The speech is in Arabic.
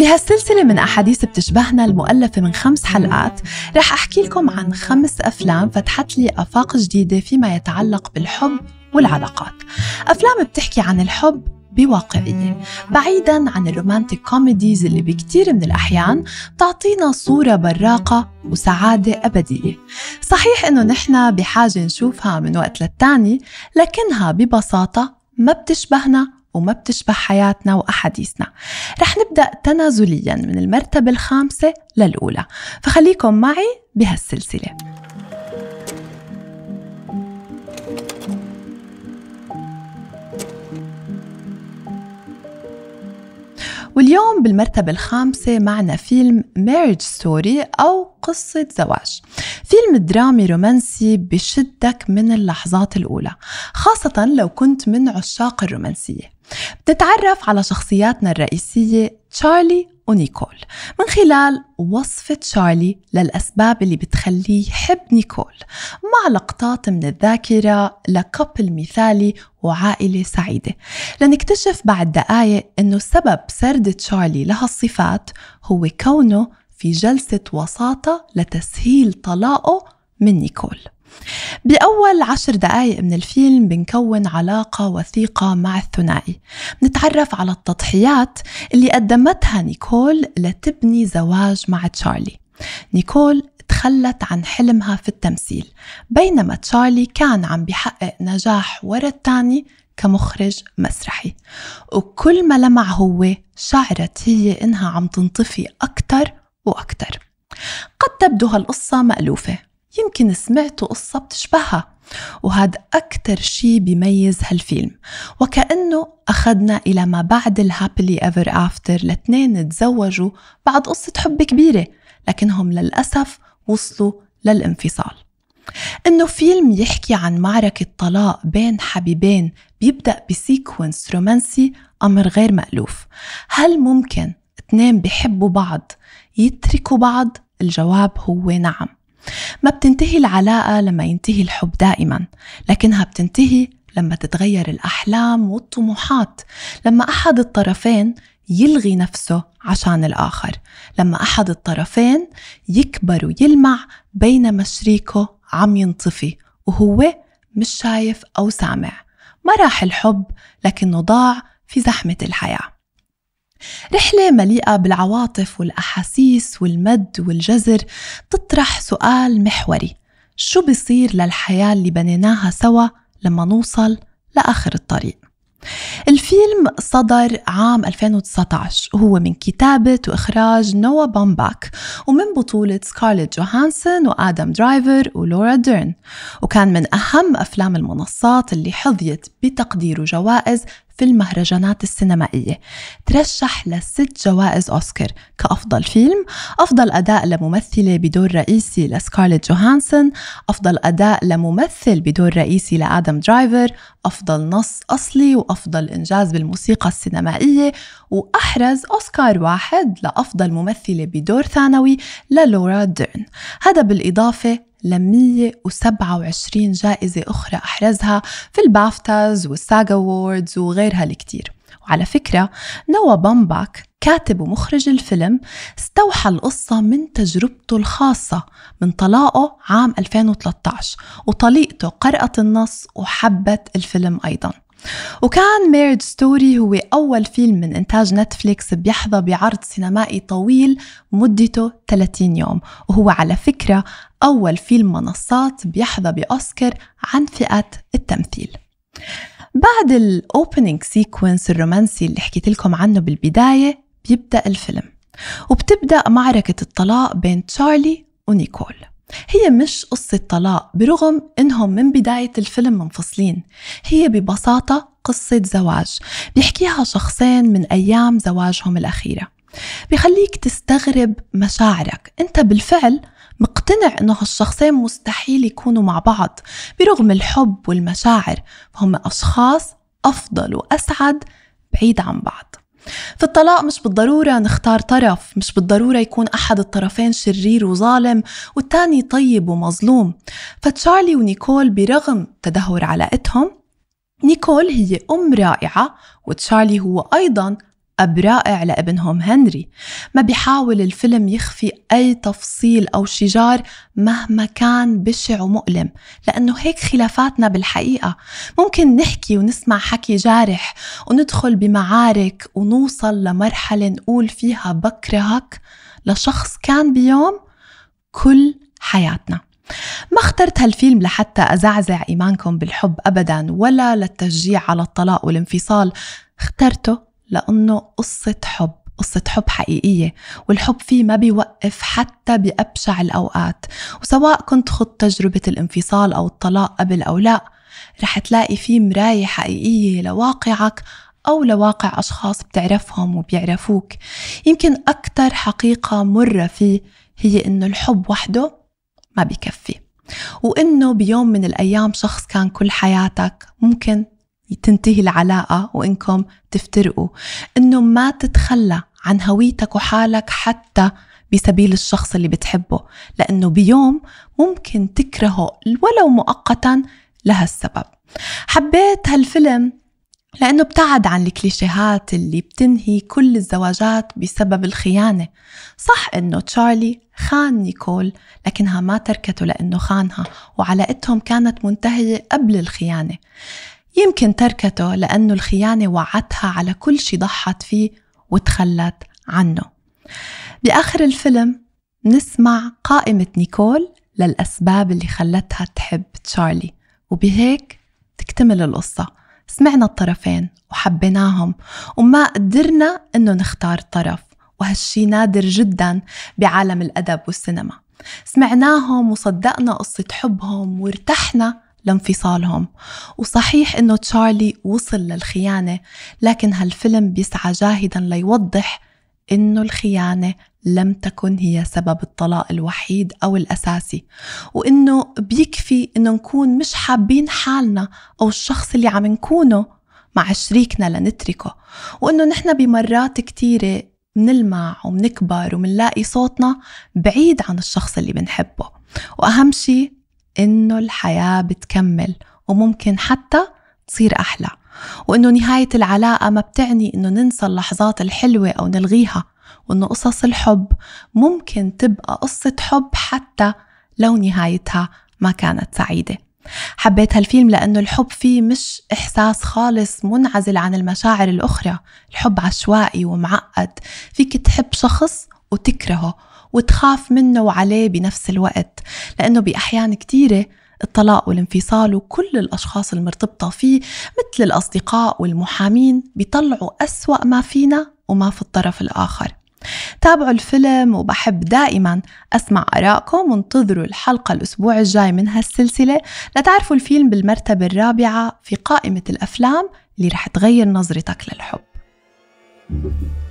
بهالسلسلة من أحاديث بتشبهنا المؤلفة من خمس حلقات رح أحكي لكم عن خمس أفلام فتحت لي آفاق جديدة فيما يتعلق بالحب والعلاقات أفلام بتحكي عن الحب بواقعية بعيدا عن الرومانتيك كوميديز اللي بكتير من الأحيان تعطينا صورة براقة وسعادة أبدية صحيح إنه نحن بحاجة نشوفها من وقت للتاني لكنها ببساطة ما بتشبهنا وما بتشبه حياتنا وأحاديثنا رح نبدأ تنازليا من المرتبة الخامسة للأولى فخليكم معي بهالسلسلة واليوم بالمرتبة الخامسة معنا فيلم Marriage ستوري أو قصة زواج فيلم درامي رومانسي بشدك من اللحظات الأولى خاصة لو كنت من عشاق الرومانسية بتتعرف على شخصياتنا الرئيسية تشارلي ونيكول من خلال وصفة تشارلي للأسباب اللي بتخليه يحب نيكول مع لقطات من الذاكرة لكبل مثالي وعائلة سعيدة لنكتشف بعد دقايق أنه سبب سرد تشارلي لهالصفات هو كونه في جلسة وساطة لتسهيل طلاقه من نيكول بأول عشر دقايق من الفيلم بنكون علاقة وثيقة مع الثنائي بنتعرف على التضحيات اللي قدمتها نيكول لتبني زواج مع تشارلي نيكول تخلت عن حلمها في التمثيل بينما تشارلي كان عم بيحقق نجاح ورا التاني كمخرج مسرحي وكل ما لمع هو شعرت هي إنها عم تنطفي أكتر وأكتر قد تبدو هالقصة مألوفة يمكن سمعتوا قصة بتشبهها وهذا أكتر شي بيميز هالفيلم وكأنه أخذنا إلى ما بعد الهابلي أفر آفتر لاتنين تزوجوا بعد قصة حب كبيرة لكنهم للأسف وصلوا للانفصال إنه فيلم يحكي عن معركة طلاق بين حبيبين بيبدأ بسيكونس رومانسي أمر غير مألوف هل ممكن اتنين بحبوا بعض يتركوا بعض؟ الجواب هو نعم ما بتنتهي العلاقة لما ينتهي الحب دائما لكنها بتنتهي لما تتغير الأحلام والطموحات لما أحد الطرفين يلغي نفسه عشان الآخر لما أحد الطرفين يكبر ويلمع بينما شريكه عم ينطفي وهو مش شايف أو سامع ما راح الحب لكنه ضاع في زحمة الحياة رحلة مليئة بالعواطف والأحاسيس والمد والجزر بتطرح سؤال محوري شو بصير للحياة اللي بنيناها سوا لما نوصل لآخر الطريق الفيلم صدر عام 2019 وهو من كتابة وإخراج نوا بامباك ومن بطولة سكارليت جوهانسون وآدم درايفر ولورا ديرن وكان من أهم أفلام المنصات اللي حظيت بتقدير وجوائز في المهرجانات السينمائية ترشح لست جوائز أوسكار كأفضل فيلم أفضل أداء لممثلة بدور رئيسي لسكارليت جوهانسون أفضل أداء لممثل بدور رئيسي لآدم درايفر أفضل نص أصلي وأفضل إنجاز بالموسيقى السينمائية وأحرز أوسكار واحد لأفضل ممثلة بدور ثانوي للورا ديرن هذا بالإضافة ل 127 جائزة أخرى أحرزها في البافتاز والساغا ووردز وغيرها الكتير وعلى فكرة نوا بامباك كاتب ومخرج الفيلم استوحى القصة من تجربته الخاصة من طلاقه عام 2013 وطليقته قرأت النص وحبت الفيلم أيضاً وكان ميرج ستوري هو أول فيلم من إنتاج نتفليكس بيحظى بعرض سينمائي طويل مدته 30 يوم وهو على فكرة أول فيلم منصات بيحظى بأوسكار عن فئة التمثيل بعد الأوبننج سيكونس الرومانسي اللي حكيت لكم عنه بالبداية بيبدأ الفيلم وبتبدأ معركة الطلاق بين تشارلي ونيكول هي مش قصة طلاق برغم إنهم من بداية الفيلم منفصلين هي ببساطة قصة زواج بيحكيها شخصين من أيام زواجهم الأخيرة بخليك تستغرب مشاعرك أنت بالفعل مقتنع انه هالشخصين مستحيل يكونوا مع بعض برغم الحب والمشاعر فهم اشخاص افضل واسعد بعيد عن بعض في الطلاق مش بالضرورة نختار طرف مش بالضرورة يكون أحد الطرفين شرير وظالم والتاني طيب ومظلوم فتشارلي ونيكول برغم تدهور علاقتهم نيكول هي أم رائعة وتشارلي هو أيضا أب رائع لابنهم هنري ما بيحاول الفيلم يخفي أي تفصيل أو شجار مهما كان بشع ومؤلم لأنه هيك خلافاتنا بالحقيقة ممكن نحكي ونسمع حكي جارح وندخل بمعارك ونوصل لمرحلة نقول فيها بكرهك لشخص كان بيوم كل حياتنا ما اخترت هالفيلم لحتى أزعزع إيمانكم بالحب أبدا ولا للتشجيع على الطلاق والانفصال اخترته لأنه قصة حب قصة حب حقيقية والحب فيه ما بيوقف حتى بأبشع الأوقات وسواء كنت خضت تجربة الانفصال أو الطلاق قبل أو لا رح تلاقي فيه مراية حقيقية لواقعك أو لواقع أشخاص بتعرفهم وبيعرفوك يمكن أكتر حقيقة مرة فيه هي إنه الحب وحده ما بيكفي وإنه بيوم من الأيام شخص كان كل حياتك ممكن تنتهي العلاقة وإنكم تفترقوا إنه ما تتخلى عن هويتك وحالك حتى بسبيل الشخص اللي بتحبه لأنه بيوم ممكن تكرهه ولو مؤقتا لهالسبب حبيت هالفيلم لأنه ابتعد عن الكليشيهات اللي بتنهي كل الزواجات بسبب الخيانة صح أنه تشارلي خان نيكول لكنها ما تركته لأنه خانها وعلاقتهم كانت منتهية قبل الخيانة يمكن تركته لأنه الخيانة وعدتها على كل شي ضحت فيه وتخلت عنه بآخر الفيلم نسمع قائمة نيكول للأسباب اللي خلتها تحب تشارلي وبهيك تكتمل القصة سمعنا الطرفين وحبيناهم وما قدرنا إنه نختار طرف وهالشي نادر جدا بعالم الأدب والسينما سمعناهم وصدقنا قصة حبهم وارتحنا لانفصالهم وصحيح انه تشارلي وصل للخيانة لكن هالفيلم بيسعى جاهدا ليوضح انه الخيانة لم تكن هي سبب الطلاق الوحيد او الاساسي وانه بيكفي انه نكون مش حابين حالنا او الشخص اللي عم نكونه مع شريكنا لنتركه وانه نحن بمرات كتيره منلمع ومنكبر ومنلاقي صوتنا بعيد عن الشخص اللي بنحبه وأهم شيء إنه الحياة بتكمل وممكن حتى تصير أحلى وإنه نهاية العلاقة ما بتعني إنه ننسى اللحظات الحلوة أو نلغيها وإنه قصص الحب ممكن تبقى قصة حب حتى لو نهايتها ما كانت سعيدة حبيت هالفيلم لأنه الحب فيه مش إحساس خالص منعزل عن المشاعر الأخرى الحب عشوائي ومعقد فيك تحب شخص وتكرهه وتخاف منه وعليه بنفس الوقت لأنه بأحيان كتيرة الطلاق والانفصال وكل الأشخاص المرتبطة فيه مثل الأصدقاء والمحامين بيطلعوا أسوأ ما فينا وما في الطرف الآخر تابعوا الفيلم وبحب دائما أسمع آرائكم وانتظروا الحلقة الأسبوع الجاي من هالسلسلة لتعرفوا الفيلم بالمرتبة الرابعة في قائمة الأفلام اللي رح تغير نظرتك للحب thank you